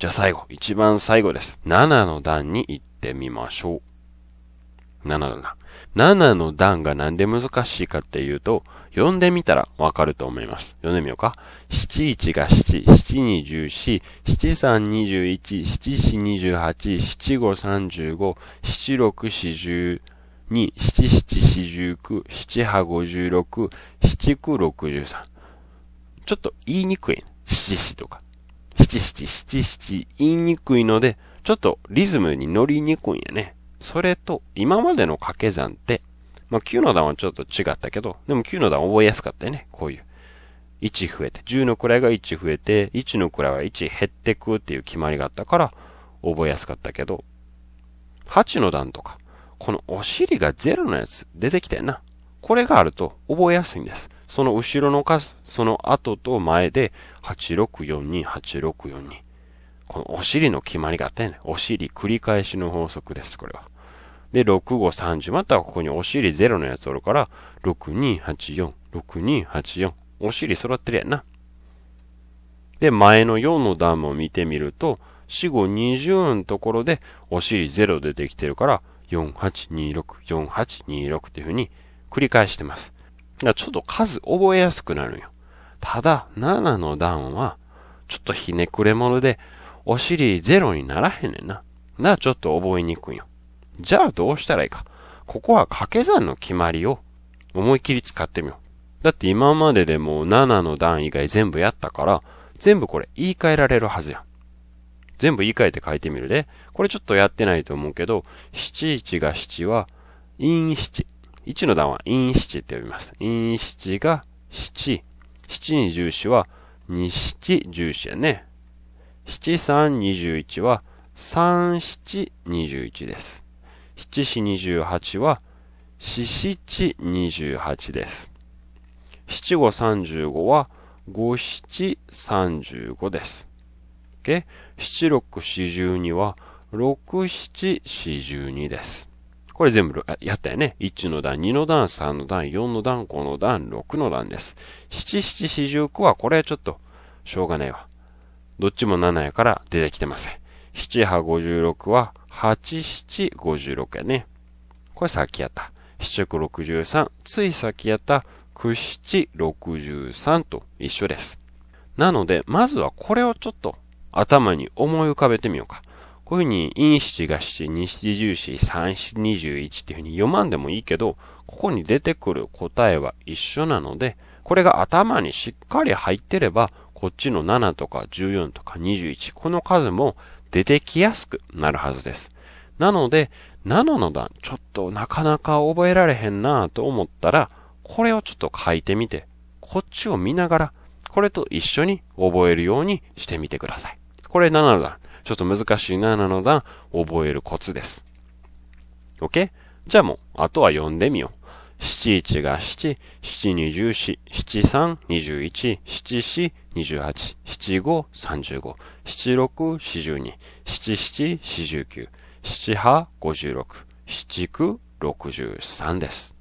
じゃあ最後、一番最後です。7の段に行ってみましょう。7の段。7の段がなんで難しいかっていうと、読んでみたらわかると思います。読んでみようか。71が7、7 2 14、7321、7428、7535、7 6 4 2、7、7、49、7、8、56、7、9、63。ちょっと言いにくい、ね。7、7とか。七七七言いにくいので、ちょっとリズムに乗りにくいんやね。それと、今までの掛け算って、まあ、9の段はちょっと違ったけど、でも9の段覚えやすかったよね、こういう。1増えて、10の位が1増えて、1の位は1減ってくっていう決まりがあったから、覚えやすかったけど、8の段とか、このお尻が0のやつ出てきたよな。これがあると覚えやすいんです。その後ろのか、その後と前で、8642、8642。このお尻の決まりがあったよね。お尻繰り返しの法則です、これは。で、6530。またここにお尻0のやつおるから、6284、6284。お尻揃ってるやんな。で、前の4の段も見てみると、4520のところで、お尻0出てきてるから、4826、4826っていうふうに繰り返してます。ちょっと数覚えやすくなるんよ。ただ、7の段は、ちょっとひねくれ者で、お尻ゼロにならへんねんな。な、ちょっと覚えにくいよ。じゃあどうしたらいいか。ここは掛け算の決まりを思い切り使ってみよう。だって今まででもう7の段以外全部やったから、全部これ言い換えられるはずやん。全部言い換えて書いてみるで。これちょっとやってないと思うけど、7、1が7は、陰7。1の段は陰七って呼びます。陰七が七。七に重視は二七重視やね。七三二十一は三七二十一です。七四二十八は四七二十八です。七五三十五は五七三十五です。七六四十二は六七四十二です。これ全部やったよね。1の段、2の段、3の段、4の段、5の段、6の段です。7、7、4、十9はこれちょっと、しょうがないわ。どっちも7やから出てきてません。7、8、56は、8、7、56やね。これさっきやった。7、63、ついさっきやった、9、7、63と一緒です。なので、まずはこれをちょっと頭に思い浮かべてみようか。こういうふうに、陰七が七、二七十四、三七二十一っていうふうに読まんでもいいけど、ここに出てくる答えは一緒なので、これが頭にしっかり入ってれば、こっちの7とか14とか21、この数も出てきやすくなるはずです。なので、7の段、ちょっとなかなか覚えられへんなぁと思ったら、これをちょっと書いてみて、こっちを見ながら、これと一緒に覚えるようにしてみてください。これ7の段、ちょっと難しいななのだ、覚えるコツです。OK? じゃあもう、あとは読んでみよう。七一が七、七二十四、七三二十一、七四二十八、七五三十五、七六四十二、七七四十九、七八五十六、七九六十三です。